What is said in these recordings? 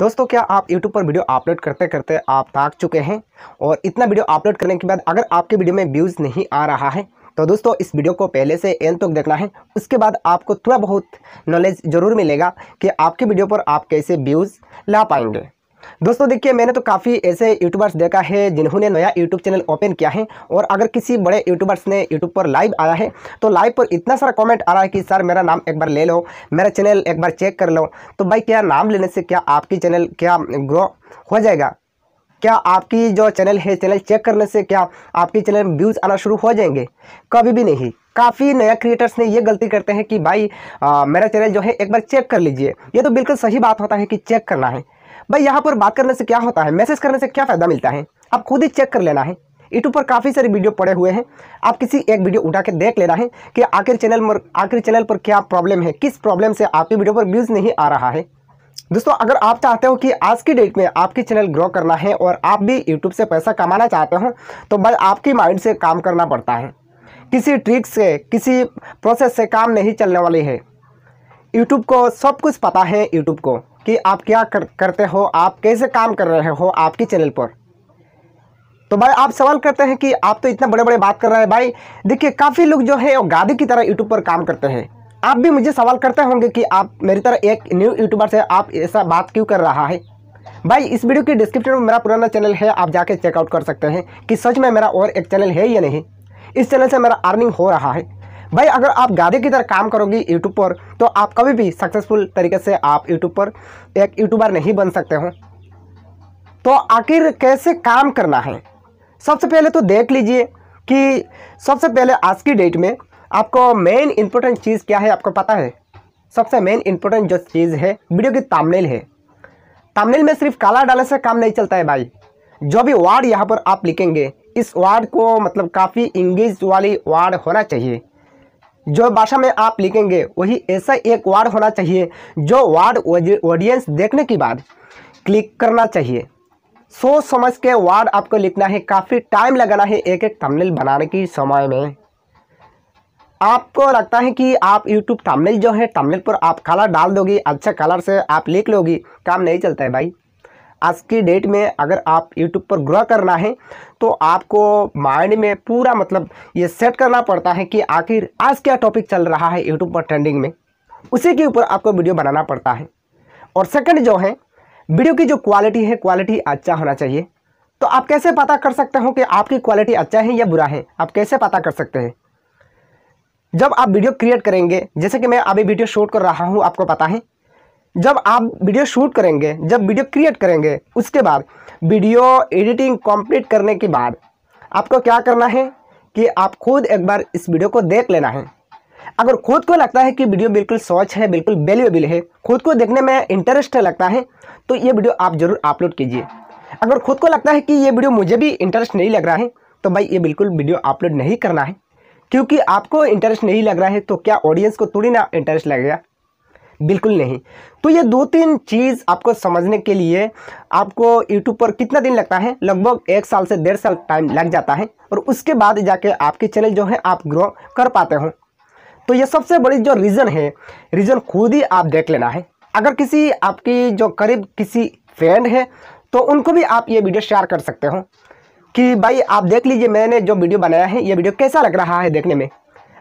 दोस्तों क्या आप यूट्यूब पर वीडियो अपलोड करते करते आप थक चुके हैं और इतना वीडियो अपलोड करने के बाद अगर आपके वीडियो में व्यूज़ नहीं आ रहा है तो दोस्तों इस वीडियो को पहले से एंड तक देखना है उसके बाद आपको थोड़ा बहुत नॉलेज ज़रूर मिलेगा कि आपके वीडियो पर आप कैसे व्यूज़ ला पाएंगे दोस्तों देखिए मैंने तो काफ़ी ऐसे यूट्यूबर्स देखा है जिन्होंने नया यूट्यूब चैनल ओपन किया है और अगर किसी बड़े यूट्यूबर्स ने यूट्यूब पर लाइव आया है तो लाइव पर इतना सारा कमेंट आ रहा है कि सर मेरा नाम एक बार ले लो मेरा चैनल एक बार चेक कर लो तो भाई क्या नाम लेने से क्या आपकी चैनल क्या ग्रो हो जाएगा क्या आपकी जो चैनल है चैनल चेक करने से क्या आपकी चैनल में व्यूज़ आना शुरू हो जाएंगे कभी भी नहीं काफ़ी नया क्रिएटर्स ने ये गलती करते हैं कि भाई आ, मेरा चैनल जो है एक बार चेक कर लीजिए ये तो बिल्कुल सही बात होता है कि चेक करना है भाई यहाँ पर बात करने से क्या होता है मैसेज करने से क्या फ़ायदा मिलता है आप खुद ही चेक कर लेना है यूट्यूब पर काफ़ी सारे वीडियो पड़े हुए हैं आप किसी एक वीडियो उठा के देख लेना है कि आखिर चैनल पर आखिर चैनल पर क्या प्रॉब्लम है किस प्रॉब्लम से आपकी वीडियो पर व्यूज़ नहीं आ रहा है दोस्तों अगर आप चाहते हो कि आज की डेट में आपके चैनल ग्रो करना है और आप भी यूट्यूब से पैसा कमाना चाहते हो तो भाई आपकी माइंड से काम करना पड़ता है किसी ट्रिक से किसी प्रोसेस से काम नहीं चलने वाली है यूट्यूब को सब कुछ पता है यूट्यूब को कि आप क्या कर, करते हो आप कैसे काम कर रहे हो आपके चैनल पर तो भाई आप सवाल करते हैं कि आप तो इतना बड़े बड़े बात कर रहे हैं भाई देखिए काफ़ी लोग जो है वो गादी की तरह यूट्यूब पर काम करते हैं आप भी मुझे सवाल करते होंगे कि आप मेरी तरह एक न्यू यूट्यूबर से आप ऐसा बात क्यों कर रहा है भाई इस वीडियो के डिस्क्रिप्शन में मेरा पुराना चैनल है आप जाके चेकआउट कर सकते हैं कि सच में मेरा और एक चैनल है या नहीं इस चैनल से मेरा अर्निंग हो रहा है भाई अगर आप गाधे की तरह काम करोगे यूट्यूब पर तो आप कभी भी सक्सेसफुल तरीके से आप यूट्यूब पर एक यूट्यूबर नहीं बन सकते हो तो आखिर कैसे काम करना है सबसे पहले तो देख लीजिए कि सबसे पहले आज की डेट में आपको मेन इम्पोर्टेंट चीज़ क्या है आपको पता है सबसे मेन इम्पोर्टेंट जो चीज़ है वीडियो की तामनेल है तामनेल में सिर्फ काला डालने से काम नहीं चलता है भाई जो भी वार्ड यहाँ पर आप लिखेंगे इस वार्ड को मतलब काफ़ी इंग्लिश वाली वार्ड होना चाहिए जो भाषा में आप लिखेंगे वही ऐसा एक वार्ड होना चाहिए जो वार्ड ऑडियंस देखने के बाद क्लिक करना चाहिए सोच समझ के वार्ड आपको लिखना है काफ़ी टाइम लगाना है एक एक थंबनेल बनाने की समय में आपको लगता है कि आप यूट्यूब थंबनेल जो है थंबनेल पर आप कलर डाल दोगी अच्छा कलर से आप लिख लोगी काम नहीं चलता है भाई आज की डेट में अगर आप यूट्यूब पर ग्रो करना है तो आपको माइंड में पूरा मतलब ये सेट करना पड़ता है कि आखिर आज क्या टॉपिक चल रहा है यूट्यूब पर ट्रेंडिंग में उसी के ऊपर आपको वीडियो बनाना पड़ता है और सेकंड जो है वीडियो की जो क्वालिटी है क्वालिटी अच्छा होना चाहिए तो आप कैसे पता कर सकते हो कि आपकी क्वालिटी अच्छा है या बुरा है आप कैसे पता कर सकते हैं जब आप वीडियो क्रिएट करेंगे जैसे कि मैं अभी वीडियो शूट कर रहा हूँ आपको पता है जब आप वीडियो शूट करेंगे जब वीडियो क्रिएट करेंगे उसके बाद वीडियो एडिटिंग कंप्लीट करने के बाद आपको क्या करना है कि आप खुद एक बार इस वीडियो को देख लेना है अगर खुद को लगता है कि वीडियो बिल्कुल स्वच्छ है बिल्कुल वैल्यूएबल है खुद को देखने में इंटरेस्ट लगता है तो ये वीडियो आप ज़रूर अपलोड कीजिए अगर खुद को लगता है कि ये वीडियो मुझे भी इंटरेस्ट नहीं लग रहा है तो भाई ये बिल्कुल वीडियो अपलोड नहीं करना है क्योंकि आपको इंटरेस्ट नहीं लग रहा है तो क्या ऑडियंस को थोड़ी ना इंटरेस्ट लगेगा बिल्कुल नहीं तो ये दो तीन चीज़ आपको समझने के लिए आपको यूट्यूब पर कितना दिन लगता है लगभग एक साल से डेढ़ साल टाइम लग जाता है और उसके बाद जाके आपके चैनल जो है आप ग्रो कर पाते हो तो ये सबसे बड़ी जो रीज़न है रीज़न खुद ही आप देख लेना है अगर किसी आपकी जो करीब किसी फ्रेंड है तो उनको भी आप ये वीडियो शेयर कर सकते हो कि भाई आप देख लीजिए मैंने जो वीडियो बनाया है ये वीडियो कैसा लग रहा है देखने में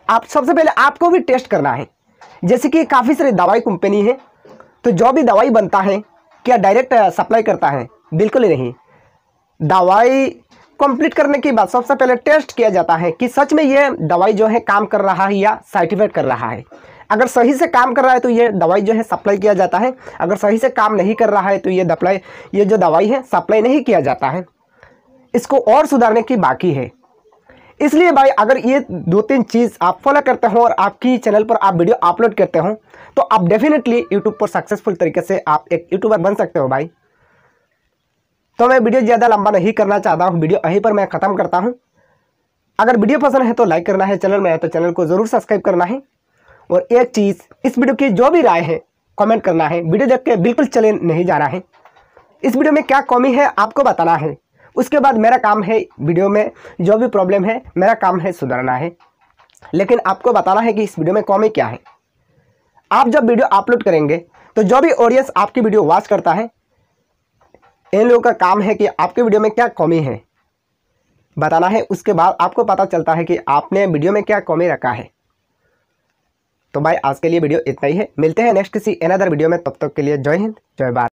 आप सबसे पहले आपको भी टेस्ट करना है जैसे कि काफ़ी सारी दवाई कंपनी है तो जो भी दवाई बनता है क्या डायरेक्ट सप्लाई करता है बिल्कुल ही नहीं दवाई कंप्लीट करने के बाद सबसे पहले टेस्ट किया जाता है कि सच में ये दवाई जो है काम कर रहा है या सर्टिफाइड कर रहा है अगर सही से काम कर रहा है तो ये दवाई जो है सप्लाई किया जाता है अगर सही से काम नहीं कर रहा है तो ये दप्लाई ये जो दवाई है सप्लाई नहीं किया जाता है इसको और सुधारने की बाकी है इसलिए भाई अगर ये दो तीन चीज़ आप फॉलो करते हो और आपकी चैनल पर आप वीडियो अपलोड करते हो तो आप डेफिनेटली यूट्यूब पर सक्सेसफुल तरीके से आप एक यूट्यूबर बन सकते हो भाई तो मैं वीडियो ज़्यादा लंबा नहीं करना चाहता हूँ वीडियो यहीं पर मैं ख़त्म करता हूँ अगर वीडियो पसंद है तो लाइक करना है चैनल में है तो चैनल को ज़रूर सब्सक्राइब करना है और एक चीज़ इस वीडियो की जो भी राय है कमेंट करना है वीडियो देख के बिल्कुल चले नहीं जाना है इस वीडियो में क्या कमी है आपको बताना है उसके बाद मेरा काम है वीडियो में जो भी प्रॉब्लम है मेरा काम है सुधारना है लेकिन आपको बताना है कि इस वीडियो में कॉमी क्या है आप जब वीडियो अपलोड करेंगे तो जो भी ऑडियंस आपकी वीडियो वॉच करता है इन लोगों का काम है कि आपके वीडियो में क्या कॉमी है बताना है उसके बाद आपको पता चलता है कि आपने वीडियो में क्या कॉमी रखा है तो भाई आज के लिए वीडियो इतना ही है मिलते हैं नेक्स्ट किसी अदर वीडियो में तब तक के लिए जय हिंद जय भारत